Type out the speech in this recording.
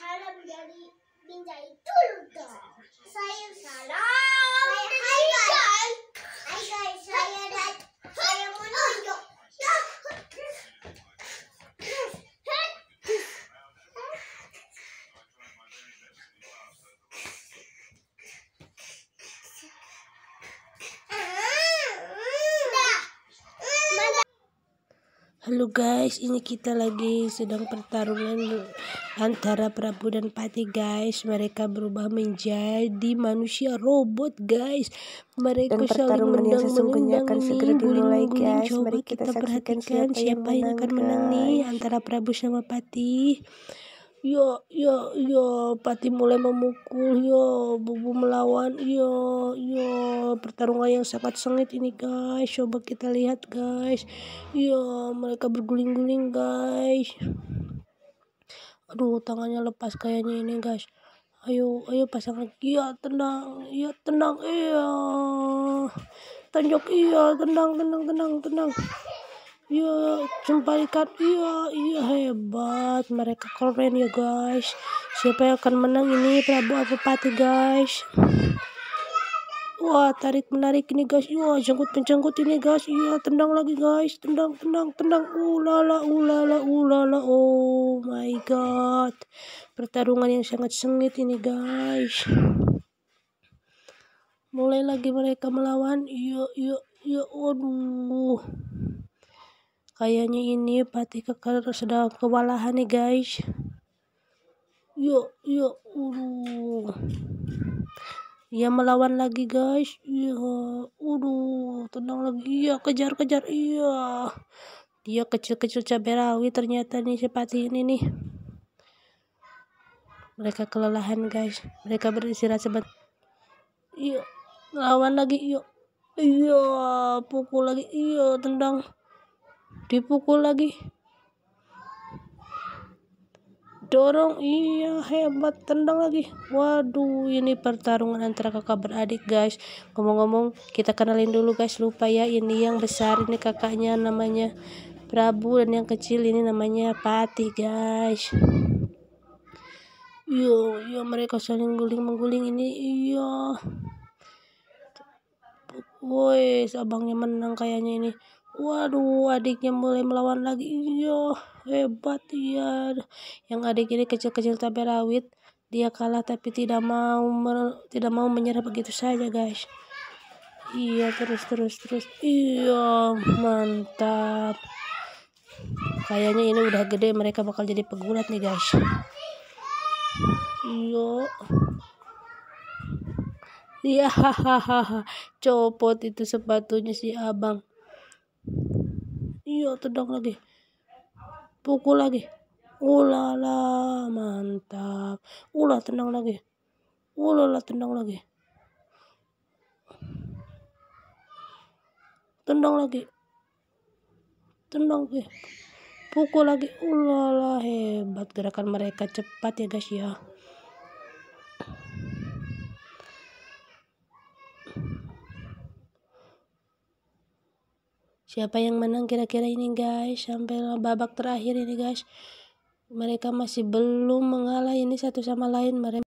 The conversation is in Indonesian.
had a bloody ninja. Tulta. Halo guys, ini kita lagi sedang pertarungan antara Prabu dan Pati guys. Mereka berubah menjadi manusia robot guys. Mereka dan saling menang menang akan segera dimulai guys. Coba Mari kita, kita perhatikan siapa yang, siapa yang akan menang nih antara Prabu sama Pati yo yo yo pati mulai memukul yo bubu melawan yo yo pertarungan yang sangat sengit ini guys coba kita lihat guys yo mereka berguling-guling guys aduh tangannya lepas kayaknya ini guys ayo ayo pasang lagi, iya tendang iya tendang iya tanjok iya tendang tendang tendang tendang Ya, kembalikan. Iya, iya hebat. Mereka keren ya, guys. Siapa yang akan menang ini Prabu Pati, guys? Wah, tarik menarik ini, guys. Wah, iya, jenggut penjenggut ini, guys. Iya, tendang lagi, guys. Tendang, tendang, tendang. Ulala, uh, ulala, uh, ulala. Uh, oh my god. Pertarungan yang sangat sengit ini, guys. Mulai lagi mereka melawan. Iya, iya, iya. Aduh kayaknya ini pati Kekar sedang kewalahan nih guys yuk yuk uh. ya melawan lagi guys iya udah tenang lagi iya kejar kejar iya dia kecil-kecil cabai rawit ternyata nih seperti ini nih mereka kelelahan guys mereka beristirahat sebentar yuk iya, lawan lagi yuk iya pukul lagi iya tendang dipukul lagi dorong iya hebat tendang lagi waduh ini pertarungan antara kakak beradik guys ngomong-ngomong kita kenalin dulu guys lupa ya ini yang besar ini kakaknya namanya Prabu dan yang kecil ini namanya Pati guys yo iya, yo iya, mereka saling guling mengguling ini iya woi abangnya menang kayaknya ini Waduh, adiknya mulai melawan lagi. Iya, hebat ya. Yang adik ini kecil-kecil tapi rawit, dia kalah tapi tidak mau tidak mau menyerah begitu saja, guys. Iya, terus terus terus. Iya, mantap. Kayaknya ini udah gede mereka bakal jadi pegulat nih, guys. Iya. Iya, hahaha. copot itu sepatunya si Abang iya tendang lagi pukul lagi ulala mantap ulah tendang lagi ulala tendang lagi tendang lagi tendang lagi pukul lagi ulala hebat gerakan mereka cepat ya guys ya siapa yang menang kira-kira ini guys sampai babak terakhir ini guys mereka masih belum mengalah ini satu sama lain mereka